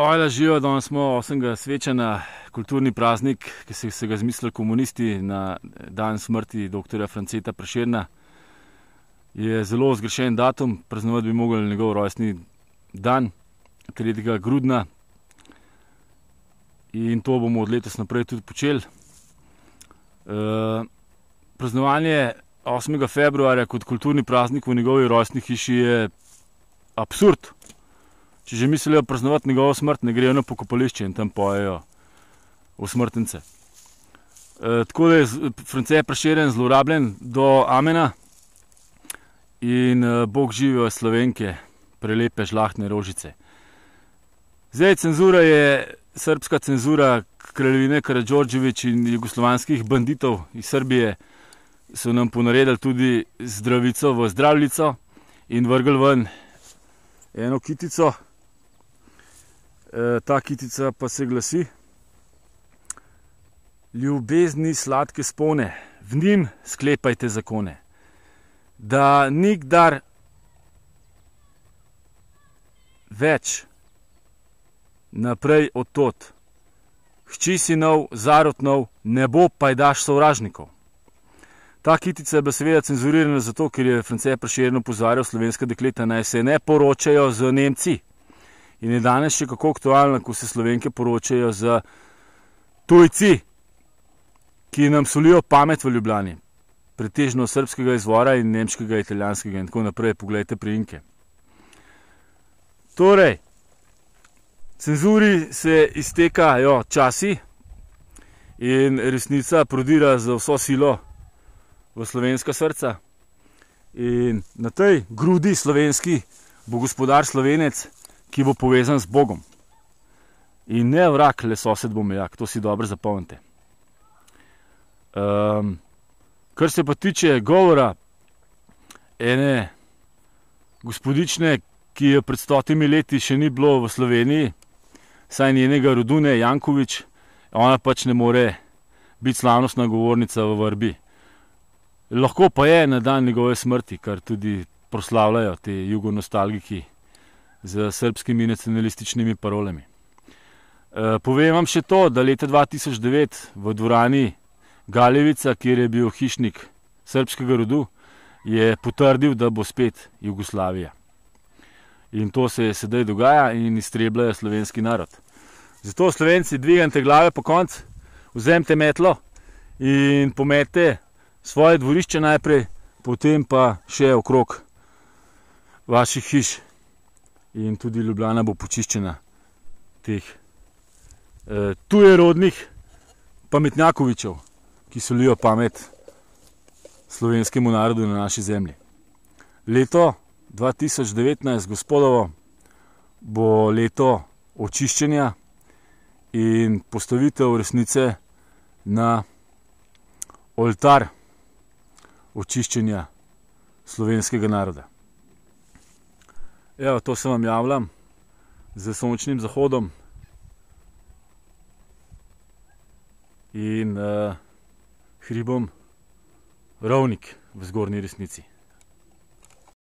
Ojla živa, danes smo 8. svečana, kulturni praznik, ki so se ga zamislili komunisti na dan smrti dr. Franceta Prešerna. Je zelo zgrešen datum, praznovati bi mogli njegov rojstni dan, 3. grudna. In to bomo od letos naprej tudi počeli. E, praznovanje 8. februarja kot kulturni praznik v njegovi rojstni hiši je absurd če že mislijo praznovati njegovo smrt, ne grejo na pokopališče in tam pojejo usmrtnice. E, tako da je France preširjen, zlorabljen do Amena in e, Bog živijo slovenke, prelepe žlahne rožice. Zdaj, cenzura je srpska cenzura kraljevine Karadžorđevič in jugoslovanskih banditov iz Srbije. So nam ponaredili tudi zdravico v zdravljico in vrgli ven eno kitico, E, ta kitica pa se glasi Ljubezni sladke spone, v njim sklepajte zakone, da nikdar več naprej od tot hči sinov, zarotnov, ne bo pajdaš sovražnikov. Ta kitica je bila seveda cenzurirana zato, ker je France preširno pozvarjal slovenska dekleta, naj se ne poročajo z Nemci in je danes še kako aktualna, ko se slovenke poročajo z tujci, ki nam solijo pamet v Ljubljani, pretežno srpskega izvora in nemškega, italijanskega in tako naprej. Poglejte, prejnke. Torej, cenzuri se iztekajo časi in resnica prodira z vso silo v slovenska srca. In na tej grudi slovenski bo gospodar slovenec ki bo povezan z Bogom. In ne vrak, le sosed bo mejak, to si dobro zapomnite. Um, kar se pa tiče govora ene gospodične, ki je pred stotimi leti še ni bilo v Sloveniji, saj njenega rodune Jankovič, ona pač ne more biti slavnostna govornica v vrbi. Lahko pa je na dan njegove smrti, kar tudi proslavljajo ti jugonostalgiki z srpskimi nacionalističnimi parolami. E, povem vam še to, da leta 2009 v dvorani Galevica, kjer je bil hišnik srpskega rodu, je potrdil, da bo spet Jugoslavija. In to se sedaj dogaja in iztrebla je slovenski narod. Zato, slovenci, dvigajte glave po konc, vzemite metlo in pometite svoje dvorišče najprej, potem pa še okrog vaših hiš in tudi Ljubljana bo počiščena teh eh, tujerodnih pametnjakovičev, ki solijo pamet slovenskemu narodu na naši zemlji. Leto 2019, gospodovo, bo leto očiščenja in postavitev resnice na oltar očiščenja slovenskega naroda. Evo, to se vam javljam z sončnim zahodom. In eh, hribom Ravnik v zgornji resnici.